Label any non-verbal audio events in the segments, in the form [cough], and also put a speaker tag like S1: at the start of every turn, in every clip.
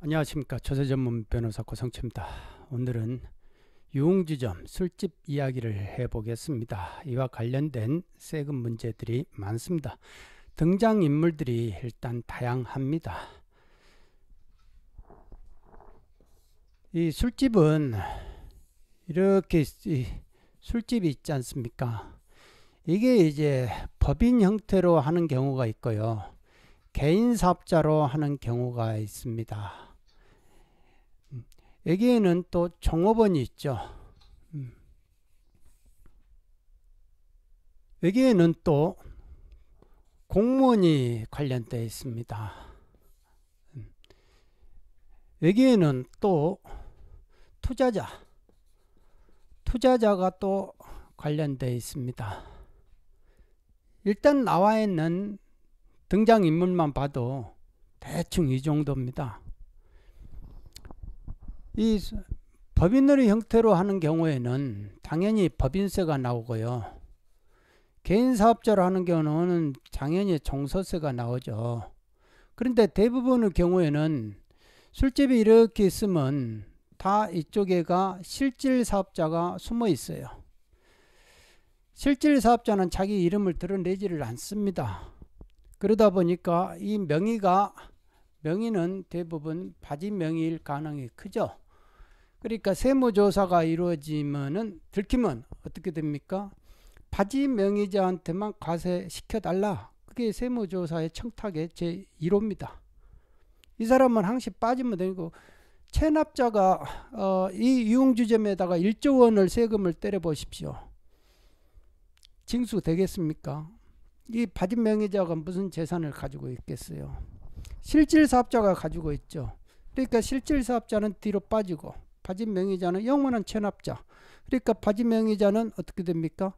S1: 안녕하십니까 조세전문 변호사 고성채입니다. 오늘은 유흥지점 술집 이야기를 해보겠습니다. 이와 관련된 세금 문제들이 많습니다. 등장인물들이 일단 다양합니다. 이 술집은 이렇게 술집이 있지 않습니까? 이게 이제 법인 형태로 하는 경우가 있고요. 개인 사업자로 하는 경우가 있습니다. 여기에는 또 종업원이 있죠. 음. 여기에는 또 공무원이 관련되어 있습니다. 음. 여기에는 또 투자자, 투자자가 또 관련되어 있습니다. 일단 나와 있는 등장인물만 봐도 대충 이 정도입니다. 이 법인으로 형태로 하는 경우에는 당연히 법인세가 나오고요. 개인 사업자로 하는 경우는 당연히 종소세가 나오죠. 그런데 대부분의 경우에는 술집이 이렇게 있으면 다 이쪽에가 실질 사업자가 숨어 있어요. 실질 사업자는 자기 이름을 드러내지를 않습니다. 그러다 보니까 이 명의가 명의는 대부분 바지 명의일 가능이 크죠. 그러니까 세무조사가 이루어지면은 들키면 어떻게 됩니까? 바지 명의자한테만 과세시켜 달라. 그게 세무조사의 청탁의 제 1호입니다. 이 사람은 항시 빠지면 되고 체납자가 어, 이 유흥주점에다가 1조 원을 세금을 때려 보십시오. 징수 되겠습니까? 이 바지 명의자가 무슨 재산을 가지고 있겠어요? 실질 사업자가 가지고 있죠. 그러니까 실질 사업자는 뒤로 빠지고 바진 명의자는 영원한 체납자. 그러니까 바진 명의자는 어떻게 됩니까?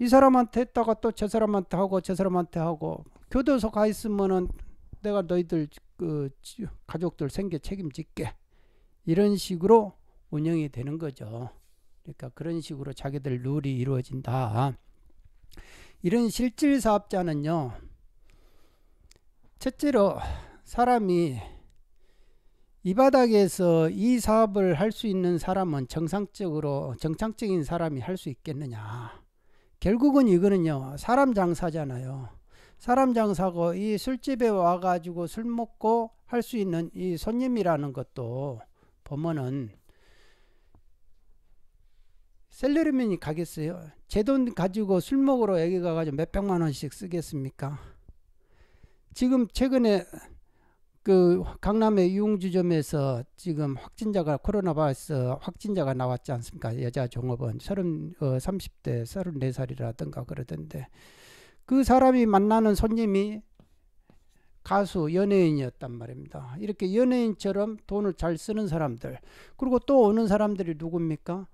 S1: 이 사람한테 했다가 또 저 사람한테 하고 저 사람한테 하고 교도소 가 있으면은 내가 너희들 그 가족들 생계 책임질게 이런 식으로 운영이 되는 거죠. 그러니까 그런 식으로 자기들 룰이 이루어진다. 이런 실질 사업자는요. 첫째로 사람이 이 바닥에서 이 사업을 할 수 있는 사람은 정상적으로 정상적인 사람이 할 수 있겠느냐. 결국은 이거는요. 사람 장사잖아요. 사람 장사고 이 술집에 와가지고 술 먹고 할 수 있는 이 손님이라는 것도 보면은 셀러리맨이 가겠어요? 제 돈 가지고 술 먹으러 여기 가가지고 몇백만 원씩 쓰겠습니까? 지금 최근에 그 강남의 유흥주점에서 지금 확진자가 코로나 바이러스 확진자가 나왔지 않습니까? 여자 종업원 30, 어, 30대 34살이라든가 그러던데 그 사람이 만나는 손님이 가수 연예인이었단 말입니다. 이렇게 연예인처럼 돈을 잘 쓰는 사람들 그리고 또 오는 사람들이 누굽니까?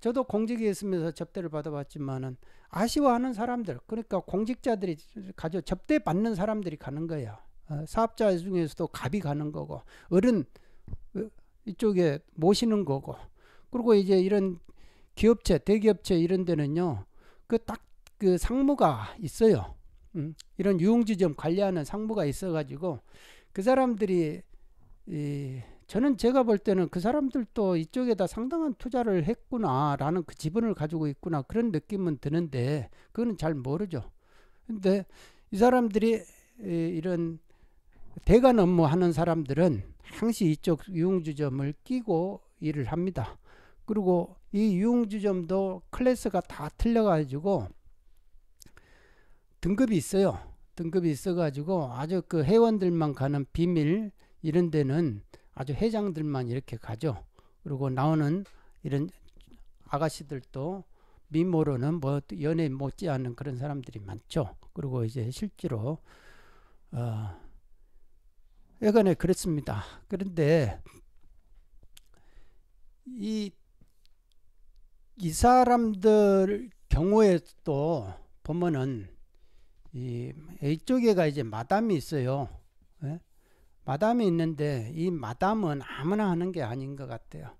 S1: 저도 공직에 있으면서 접대를 받아봤지만은 아쉬워하는 사람들 그러니까 공직자들이 가져 접대 받는 사람들이 가는 거야. 어, 사업자 중에서도 갑이 가는 거고 어른 어, 이쪽에 모시는 거고 그리고 이제 이런 기업체 대기업체 이런 데는요 그 딱그 그 상무가 있어요 음, 이런 유흥지점 관리하는 상무가 있어 가지고 그 사람들이 이, 저는 제가 볼 때는 그 사람들도 이쪽에다 상당한 투자를 했구나라는 그 지분을 가지고 있구나 그런 느낌은 드는데 그거는 잘 모르죠 근데 이 사람들이 이, 이런 대관 업무 뭐 하는 사람들은 항시 이쪽 유흥주점을 끼고 일을 합니다. 그리고 이 유흥주점도 클래스가 다 틀려가지고 등급이 있어요. 등급이 있어가지고 아주 그 회원들만 가는 비밀 이런 데는 아주 회장들만 이렇게 가죠. 그리고 나오는 이런 아가씨들도 미모로는 뭐 연예 못지않은 그런 사람들이 많죠. 그리고 이제 실제로 어 예간에 그렇습니다. 그런데 이, 이 사람들 경우에 또 보면은 이 A쪽에가 이제 마담이 있어요. 예? 마담이 있는데 이 마담은 아무나 하는 게 아닌 것 같아요.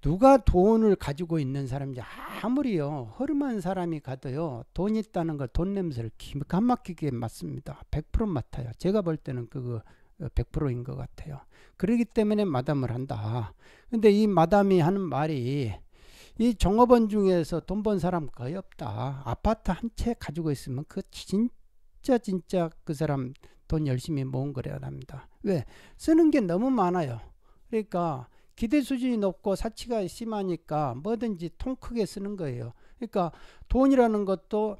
S1: 누가 돈을 가지고 있는 사람인지 아무리요 허름한 사람이 가도요 돈 있다는 걸 돈 냄새를 기가 막히게 맡습니다 100% 맡아요 제가 볼 때는 그거 100%인 것 같아요. 그러기 때문에 마담을 한다. 근데 이 마담이 하는 말이 이 종업원 중에서 돈 번 사람 거의 없다. 아파트 한 채 가지고 있으면 그 진짜 진짜 그 사람 돈 열심히 모은 거래야 합니다. 왜? 쓰는 게 너무 많아요. 그러니까 기대 수준이 높고 사치가 심하니까 뭐든지 통 크게 쓰는 거예요. 그러니까 돈이라는 것도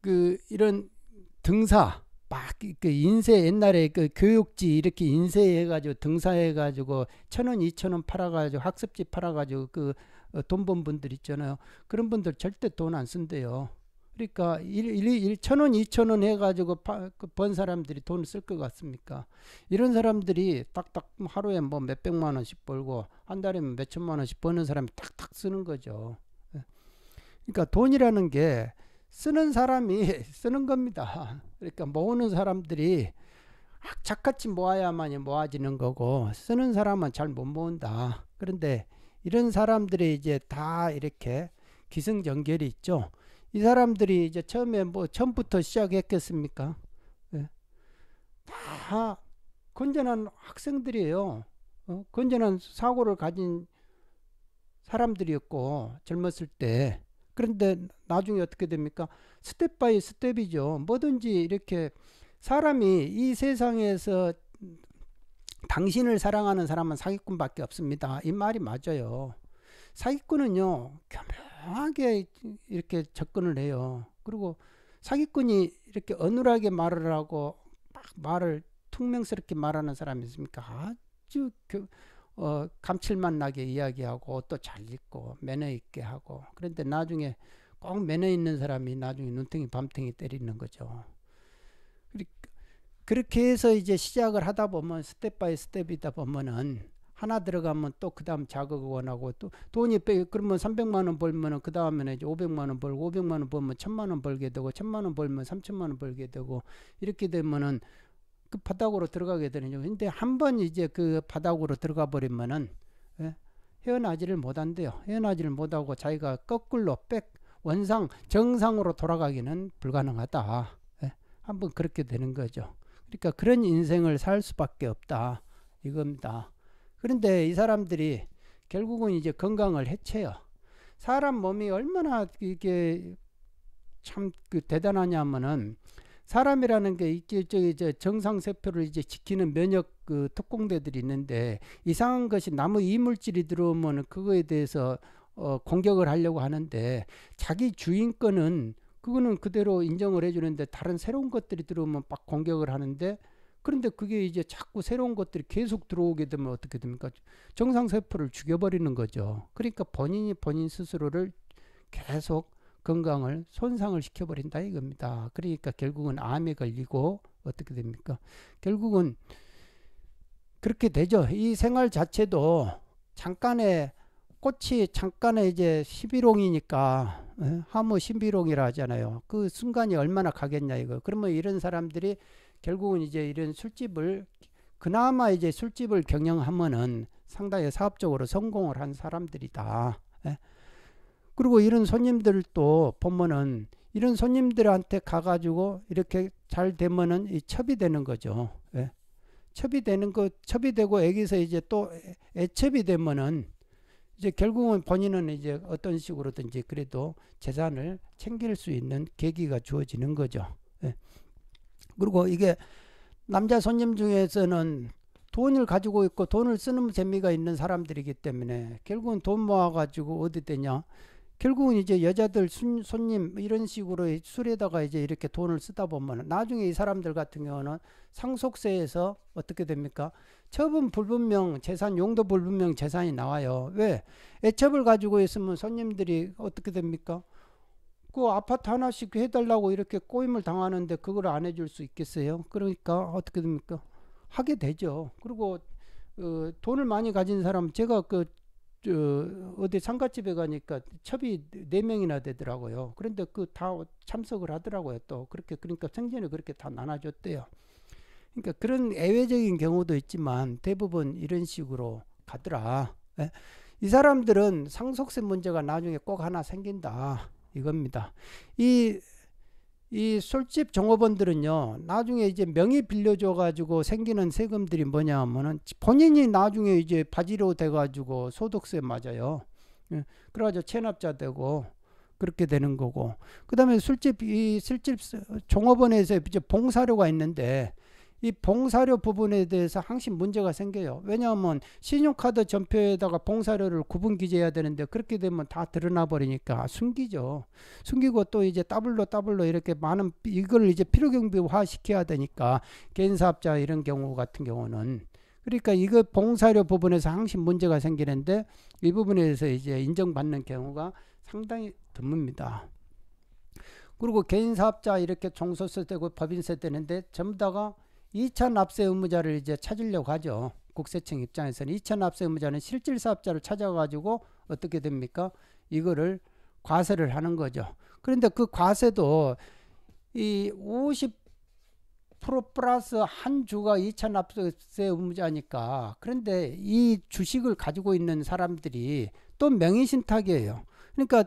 S1: 그 이런 등사 막그 인쇄 옛날에 그 교육지 이렇게 인쇄해가지고 등사해가지고 천 원, 이천 원 팔아가지고 학습지 팔아가지고 그 어, 돈번 분들 있잖아요. 그런 분들 절대 돈 안 쓴대요. 그러니까 일일천 원, 이천 원 해가지고 파, 그 번 사람들이 돈을 쓸것 같습니까? 이런 사람들이 딱딱 하루에 뭐몇 백만 원씩 벌고 한달에몇 뭐 천만 원씩 버는 사람이 딱딱 쓰는 거죠. 예. 그러니까 돈이라는 게 쓰는 사람이 [laughs] 쓰는 겁니다. 그러니까 모으는 사람들이 악착같이 모아야만이 모아지는 거고 쓰는 사람은 잘 못 모은다. 그런데 이런 사람들이 이제 다 이렇게 기승전결이 있죠. 이 사람들이 이제 처음에 뭐 처음부터 시작했겠습니까? 네. 다 건전한 학생들이에요. 어? 건전한 사고를 가진 사람들이었고 젊었을 때 그런데 나중에 어떻게 됩니까? 스텝 바이 스텝이죠. 뭐든지 이렇게 사람이 이 세상에서 당신을 사랑하는 사람은 사기꾼밖에 없습니다. 이 말이 맞아요. 사기꾼은요, 교묘하게 이렇게 접근을 해요. 그리고 사기꾼이 이렇게 어눌하게 말을 하고 막 말을 퉁명스럽게 말하는 사람이 있습니까? 아주 교, 어, 감칠맛 나게 이야기하고 옷도 잘 입고 매너 있게 하고 그런데 나중에 꼭 매너 있는 사람이 나중에 눈탱이 밤탱이 때리는 거죠. 그렇게 해서 이제 시작을 하다 보면 스텝 바이 스텝이다 보면은 하나 들어가면 또 그 다음 자극을 원하고 또 돈이 빼, 그러면 300만 원 벌면은 그 다음에는 이제 500만 원 벌고 500만 원 벌면 1000만 원 벌게 되고 1000만 원 벌면 3000만 원 벌게 되고 이렇게 되면은 그 바닥으로 들어가게 되는 거 근데 한 번 이제 그 바닥으로 들어가 버리면은 예? 헤어나지를 못한대요. 헤어나지를 못하고 자기가 거꾸로 백 원상 정상으로 돌아가기는 불가능하다. 예? 한번 그렇게 되는 거죠. 그러니까 그런 인생을 살 수밖에 없다 이겁니다. 그런데 이 사람들이 결국은 이제 건강을 해쳐요. 사람 몸이 얼마나 이게 참 그 대단하냐면은 사람이라는 게 이게 이제 정상세포를 이제 지키는 면역 그 특공대들이 있는데 이상한 것이 나무 이물질이 들어오면 그거에 대해서 어 공격을 하려고 하는데 자기 주인 거는 그거는 그대로 인정을 해주는데 다른 새로운 것들이 들어오면 막 공격을 하는데 그런데 그게 이제 자꾸 새로운 것들이 계속 들어오게 되면 어떻게 됩니까? 정상세포를 죽여버리는 거죠. 그러니까 본인이 본인 스스로를 계속 건강을 손상을 시켜버린다 이겁니다. 그러니까 결국은 암에 걸리고 어떻게 됩니까? 결국은 그렇게 되죠. 이 생활 자체도 잠깐의 꽃이 잠깐의 이제 시비롱이니까 어, 하모 십비롱이라 하잖아요. 그 순간이 얼마나 가겠냐 이거. 그러면 이런 사람들이 결국은 이제 이런 술집을 그나마 이제 술집을 경영하면은 상당히 사업적으로 성공을 한 사람들이다. 예? 그리고 이런 손님들 또 보면은 이런 손님들한테 가가지고 이렇게 잘 되면은 이 첩이 되는 거죠. 예. 첩이 되는 거, 첩이 되고 여기서 이제 또 애첩이 되면은 이제 결국은 본인은 이제 어떤 식으로든지 그래도 재산을 챙길 수 있는 계기가 주어지는 거죠. 예. 그리고 이게 남자 손님 중에서는 돈을 가지고 있고 돈을 쓰는 재미가 있는 사람들이기 때문에 결국은 돈 모아가지고 어디 되냐 결국은 이제 여자들 순, 손님 이런 식으로 술에다가 이제 이렇게 돈을 쓰다 보면 나중에 이 사람들 같은 경우는 상속세에서 어떻게 됩니까? 처분 불분명 재산 용도 불분명 재산이 나와요. 왜? 애첩을 가지고 있으면 손님들이 어떻게 됩니까? 그 아파트 하나씩 해달라고 이렇게 꼬임을 당하는데 그걸 안 해줄 수 있겠어요? 그러니까 어떻게 됩니까? 하게 되죠. 그리고 어, 돈을 많이 가진 사람 제가 그 어디 상가집에 가니까 첩이 네 명이나 되더라고요. 그런데 그 다 참석을 하더라고요. 또 그렇게 그러니까 생전에 그렇게 다 나눠줬대요. 그러니까 그런 애외적인 경우도 있지만 대부분 이런 식으로 가더라. 예? 이 사람들은 상속세 문제가 나중에 꼭 하나 생긴다 이겁니다. 이이 술집 종업원들은요 나중에 이제 명의 빌려줘 가지고 생기는 세금들이 뭐냐 하면은 본인이 나중에 이제 바지로 돼 가지고 소득세 맞아요 예, 그래가지고 체납자 되고 그렇게 되는 거고 그 다음에 술집 이 술집 종업원에서 이제 봉사료가 있는데 이 봉사료 부분에 대해서 항상 문제가 생겨요. 왜냐하면 신용카드 전표에다가 봉사료를 구분 기재해야 되는데 그렇게 되면 다 드러나 버리니까 숨기죠. 숨기고 또 이제 더블로더블로 이렇게 많은 이걸 이제 필요경비화 시켜야 되니까 개인사업자 이런 경우 같은 경우는 그러니까 이거 봉사료 부분에서 항상 문제가 생기는데 이 부분에서 대해 이제 인정받는 경우가 상당히 드뭅니다. 그리고 개인사업자 이렇게 종소세 되고 법인세 되는데 전부 다가 2차 납세 의무자를 이제 찾으려고 하죠. 국세청 입장에서는 2차 납세 의무자는 실질 사업자를 찾아가지고 어떻게 됩니까? 이거를 과세를 하는 거죠. 그런데 그 과세도 이 50% 플러스 한 주가 2차 납세 의무자니까 그런데 이 주식을 가지고 있는 사람들이 또 명의신탁이에요. 그러니까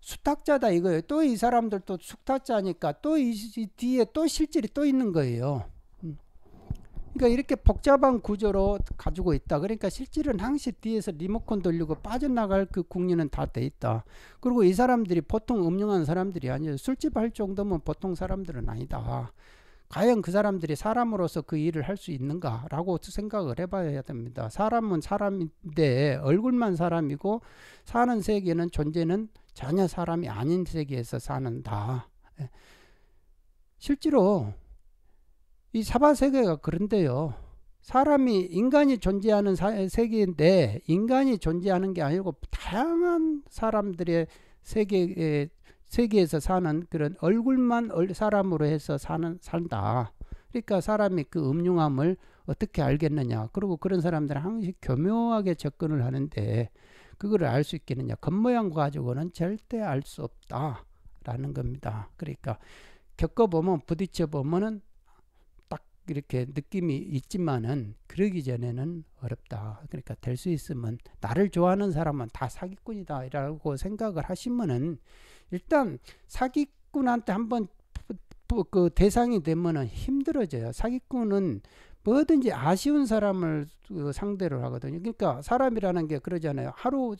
S1: 수탁자다 이거예요. 또 이사람들또 수탁자니까 또 이 뒤에 또 실질이 또 있는 거예요. 그러니까 이렇게 복잡한 구조로 가지고 있다. 그러니까 실질은 항시 뒤에서 리모컨 돌리고 빠져나갈 그 국리는 다 돼 있다. 그리고 이 사람들이 보통 음흉한 사람들이 아니에요. 술집 할 정도면 보통 사람들은 아니다. 과연 그 사람들이 사람으로서 그 일을 할 수 있는가라고 생각을 해봐야 됩니다. 사람은 사람인데 얼굴만 사람이고 사는 세계는 존재는 전혀 사람이 아닌 세계에서 사는다. 예. 실제로 이 사바 세계가 그런데요. 사람이 인간이 존재하는 사, 세계인데 인간이 존재하는 게 아니고 다양한 사람들의 세계에 세계에서 사는 그런 얼굴만 사람으로 해서 사는 산다. 그러니까 사람이 그 음흉함을 어떻게 알겠느냐. 그리고 그런 사람들은 항상 교묘하게 접근을 하는데 그거를 알 수 있겠느냐. 겉모양 가지고는 절대 알 수 없다라는 겁니다. 그러니까 겪어보면 부딪혀보면은 이렇게 느낌이 있지만은 그러기 전에는 어렵다. 그러니까 될 수 있으면 나를 좋아하는 사람은 다 사기꾼이다라고 생각을 하시면은 일단 사기꾼한테 한번 그 대상이 되면은 힘들어져요. 사기꾼은 뭐든지 아쉬운 사람을 그 상대로 하거든요. 그러니까 사람이라는 게 그러잖아요. 하루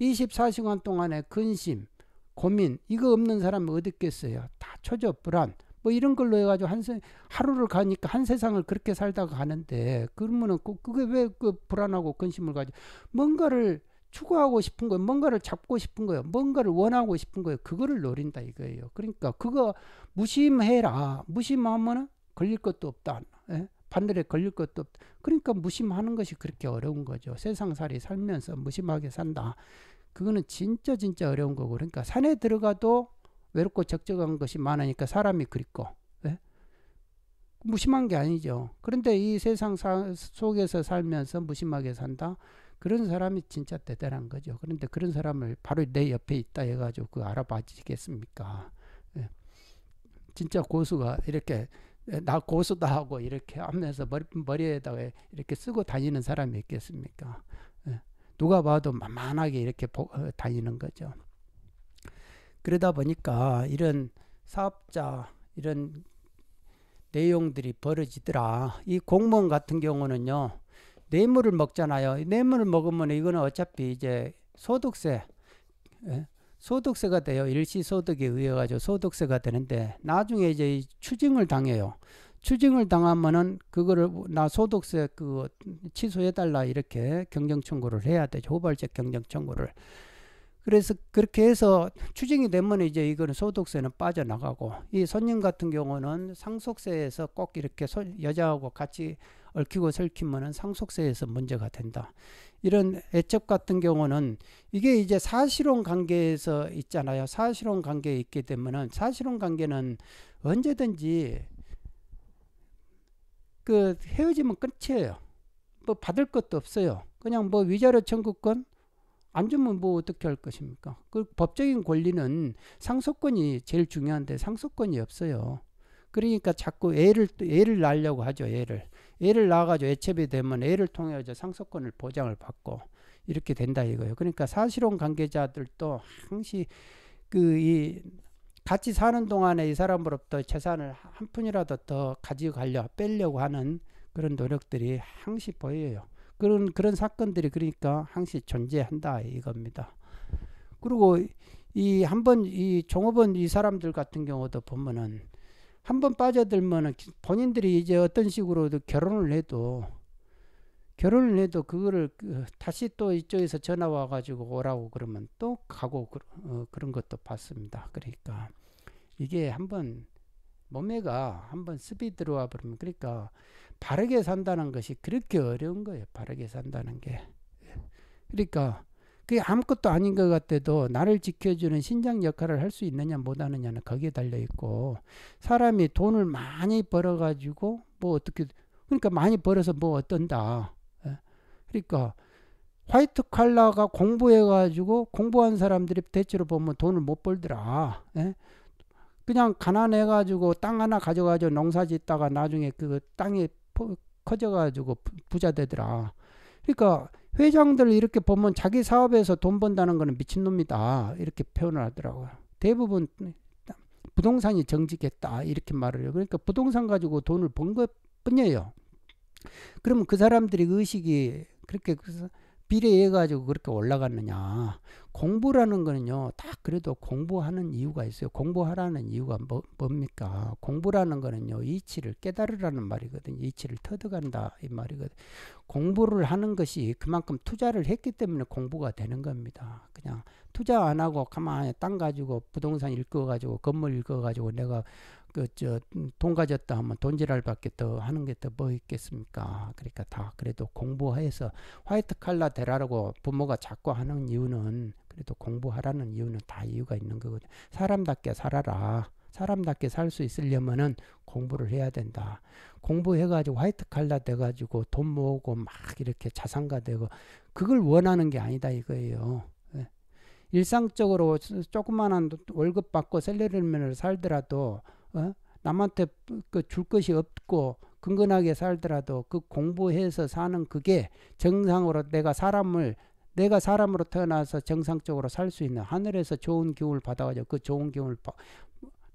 S1: 24시간 동안의 근심, 고민 이거 없는 사람이 어디 있겠어요. 다 초조, 불안. 뭐 이런 걸로 해가지고 한 세, 하루를 가니까 한 세상을 그렇게 살다가 가는데 그러면은 그, 그게 왜 그 불안하고 근심을 가지고 뭔가를 추구하고 싶은 거예요. 뭔가를 잡고 싶은 거예요. 뭔가를 원하고 싶은 거예요. 그거를 노린다 이거예요. 그러니까 그거 무심해라. 무심하면은 걸릴 것도 없다. 예? 바늘에 걸릴 것도 없다. 그러니까 무심하는 것이 그렇게 어려운 거죠. 세상살이 살면서 무심하게 산다. 그거는 진짜 진짜 어려운 거고 그러니까 산에 들어가도 외롭고 적적한 것이 많으니까 사람이 그립고 예? 무심한 뭐 게 아니죠. 그런데 이 세상 사, 속에서 살면서 무심하게 산다. 그런 사람이 진짜 대단한 거죠. 그런데 그런 사람을 바로 내 옆에 있다 해가지고 그 알아봐지겠습니까? 예. 진짜 고수가 이렇게 예, 나 고수다 하고 이렇게 하면서 머리, 머리에다가 이렇게 쓰고 다니는 사람이 있겠습니까? 예. 누가 봐도 만만하게 이렇게 보, 어, 다니는 거죠. 그러다 보니까 이런 사업자 이런 내용들이 벌어지더라. 이 공무원 같은 경우는요. 뇌물을 먹잖아요. 뇌물을 먹으면 이거는 어차피 이제 소득세 예? 소득세가 돼요. 일시 소득에 의해 가지고 소득세가 되는데 나중에 이제 추징을 당해요. 추징을 당하면은 그거를 나 소득세 그 취소해 달라 이렇게 경정 청구를 해야 되죠. 호발적 경정 청구를. 그래서 그렇게 해서 추징이 되면 이제 이거는 소득세는 빠져나가고 이 손님 같은 경우는 상속세에서 꼭 이렇게 소, 여자하고 같이 얽히고 설키면은 상속세에서 문제가 된다. 이런 애첩 같은 경우는 이게 이제 사실혼 관계에서 있잖아요. 사실혼 관계에 있게 되면은 사실혼 관계는 언제든지 그 헤어지면 끝이에요. 뭐 받을 것도 없어요. 그냥 뭐 위자료 청구권 안 주면 뭐 어떻게 할 것입니까? 그 법적인 권리는 상속권이 제일 중요한데 상속권이 없어요. 그러니까 자꾸 애를 애를 낳으려고 하죠. 애를 애를 낳아가지고 애첩이 되면 애를 통해서 상속권을 보장을 받고 이렇게 된다 이거예요. 그러니까 사실혼 관계자들도 항시 그이 같이 사는 동안에 이 사람으로부터 재산을 한 푼이라도 더 가져가려 빼려고 하는 그런 노력들이 항시 보여요. 그런 그런 사건들이 그러니까 항시 존재한다 이겁니다. 그리고 이 한번 이 종업원 이 사람들 같은 경우도 보면은 한번 빠져들면은 본인들이 이제 어떤 식으로도 결혼을 해도 결혼을 해도 그거를 그 다시 또 이쪽에서 전화 와가지고 오라고 그러면 또 가고 그, 어, 그런 것도 봤습니다. 그러니까 이게 한번 몸매가 한번 습이 들어와 버리면 그러니까 바르게 산다는 것이 그렇게 어려운 거예요. 바르게 산다는 게. 그러니까 그게 아무것도 아닌 것 같아도 나를 지켜주는 신장 역할을 할 수 있느냐 못하느냐는 거기에 달려 있고 사람이 돈을 많이 벌어가지고 뭐 어떻게 그러니까 많이 벌어서 뭐 어떤다. 예. 그러니까 화이트 칼라가 공부해가지고 공부한 사람들이 대체로 보면 돈을 못 벌더라. 예. 그냥 가난해가지고 땅 하나 가져가지고 농사 짓다가 나중에 그땅에 커져가지고 부자 되더라. 그러니까 회장들 이렇게 보면 자기 사업에서 돈 번다는 거는 미친놈이다. 이렇게 표현을 하더라고요. 대부분 부동산이 정직했다. 이렇게 말을 해요. 그러니까 부동산 가지고 돈을 번것 뿐이에요. 그러면 그 사람들이 의식이 그렇게 그래서 비례해 가지고 그렇게 올라갔느냐 공부라는 거는요 다 그래도 공부하는 이유가 있어요 공부하라는 이유가 뭐, 뭡니까 공부라는 거는요 이치를 깨달으라는 말이거든요 이치를 터득한다 이 말이거든요 공부를 하는 것이 그만큼 투자를 했기 때문에 공부가 되는 겁니다 그냥 투자 안 하고 가만히 땅 가지고 부동산 읽어 가지고 건물 읽어 가지고 내가 그저 음, 돈가졌다 하면 돈지랄 밖에 더 하는 게 더 뭐 있겠습니까? 그러니까 다 그래도 공부해서 화이트 칼라 되라라고 부모가 자꾸 하는 이유는 그래도 공부하라는 이유는 다 이유가 있는 거거든 사람답게 살아라. 사람답게 살 수 있으려면은 공부를 해야 된다. 공부해가지고 화이트 칼라 돼가지고 돈 모으고 막 이렇게 자산가 되고 그걸 원하는 게 아니다 이거예요. 예. 일상적으로 조그만한 월급 받고 셀러리맨을 살더라도 어? 남한테 그 줄 것이 없고 근근하게 살더라도 그 공부해서 사는 그게 정상으로 내가 사람을 내가 사람으로 태어나서 정상적으로 살 수 있는 하늘에서 좋은 기운을 받아가지고 그 좋은 기운을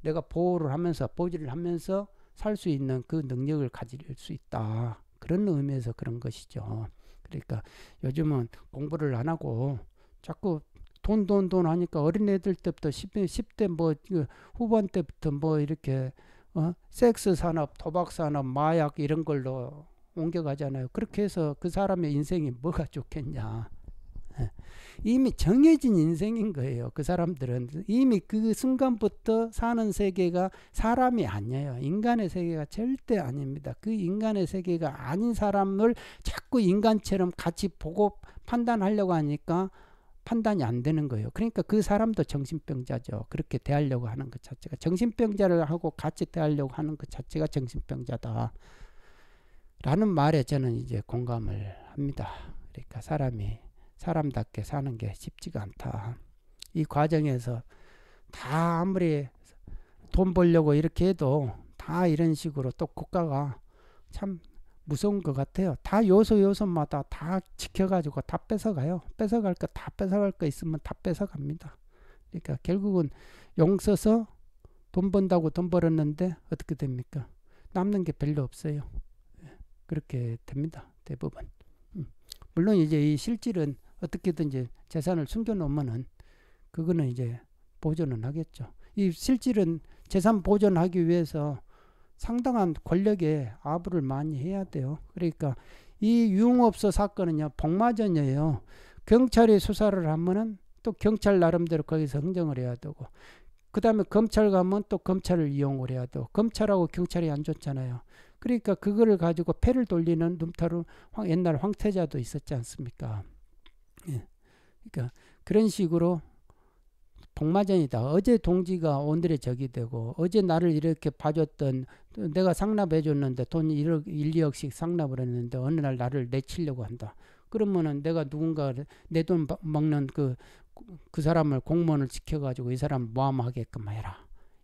S1: 내가 보호를 하면서 보지를 하면서 살 수 있는 그 능력을 가질 수 있다 그런 의미에서 그런 것이죠 그러니까 요즘은 공부를 안 하고 자꾸 돈, 돈, 돈 하니까 어린애들 때부터 10대, 10대 뭐, 후반 때부터 뭐, 이렇게, 어? 섹스 산업, 도박 산업, 마약 이런 걸로 옮겨가잖아요. 그렇게 해서 그 사람의 인생이 뭐가 좋겠냐. 예. 이미 정해진 인생인 거예요. 그 사람들은 이미 그 순간부터 사는 세계가 사람이 아니에요. 인간의 세계가 절대 아닙니다. 그 인간의 세계가 아닌 사람을 자꾸 인간처럼 같이 보고 판단하려고 하니까 판단이 안 되는 거예요. 그러니까 그 사람도 정신병자죠. 그렇게 대하려고 하는 것 자체가 정신병자를 하고 같이 대하려고 하는 것 자체가 정신병자다. 라는 말에 저는 이제 공감을 합니다. 그러니까 사람이 사람답게 사는 게 쉽지가 않다. 이 과정에서 다 아무리 돈 벌려고 이렇게 해도 다 이런 식으로 또 국가가 참 무서운 것 같아요. 다 요소 요소마다 다 지켜가지고 다 뺏어가요. 뺏어갈 거 다 뺏어갈 거 있으면 다 뺏어갑니다. 그러니까 결국은 용 써서 돈 번다고 돈 벌었는데 어떻게 됩니까? 남는 게 별로 없어요. 예, 그렇게 됩니다. 대부분. 음. 물론 이제 이 실질은 어떻게든 지 재산을 숨겨놓으면은 그거는 이제 보존은 하겠죠. 이 실질은 재산 보존하기 위해서 상당한 권력에 아부를 많이 해야 돼요. 그러니까 이 유흥업소 사건은요, 복마전이에요. 경찰이 수사를 하면은 또 경찰 나름대로 거기서 흥정을 해야 되고, 그 다음에 검찰 가면 또 검찰을 이용을 해야 되고, 검찰하고 경찰이 안 좋잖아요. 그러니까 그거를 가지고 패를 돌리는 룸타로 옛날 황태자도 있었지 않습니까? 예. 그러니까 그런 식으로 복마전이다. 어제 동지가 오늘의 적이 되고 어제 나를 이렇게 봐줬던 내가 상납해 줬는데 돈 1억, 1, 2억씩 상납을 했는데 어느 날 나를 내치려고 한다. 그러면은 내가 누군가 내 돈 먹는 그, 그 사람을 공무원을 지켜가지고 이 사람 모함하게끔 해라.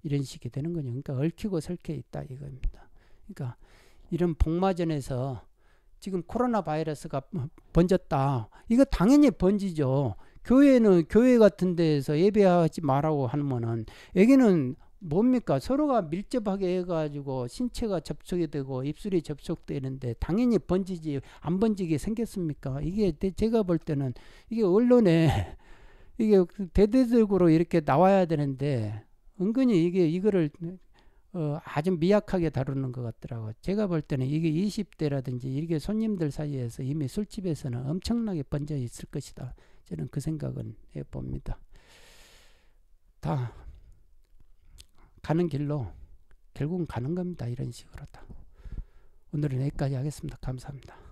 S1: 이런 식이 되는 거죠. 그러니까 얽히고 설켜 있다 이겁니다. 그러니까 이런 복마전에서 지금 코로나 바이러스가 번졌다. 이거 당연히 번지죠. 교회는 교회 같은 데에서 예배하지 말라고 하면은 여기는 뭡니까? 서로가 밀접하게 해가지고 신체가 접촉이 되고 입술이 접촉되는데 당연히 번지지 안 번지게 생겼습니까? 이게 제가 볼 때는 이게 언론에 [laughs] 이게 대대적으로 이렇게 나와야 되는데 은근히 이게 이거를 어, 아주 미약하게 다루는 것 같더라고. 제가 볼 때는 이게 20대라든지 이게 손님들 사이에서 이미 술집에서는 엄청나게 번져 있을 것이다. 저는 그 생각은 해봅니다. 다 가는 길로 결국은 가는 겁니다. 이런 식으로 다. 오늘은 여기까지 하겠습니다. 감사합니다.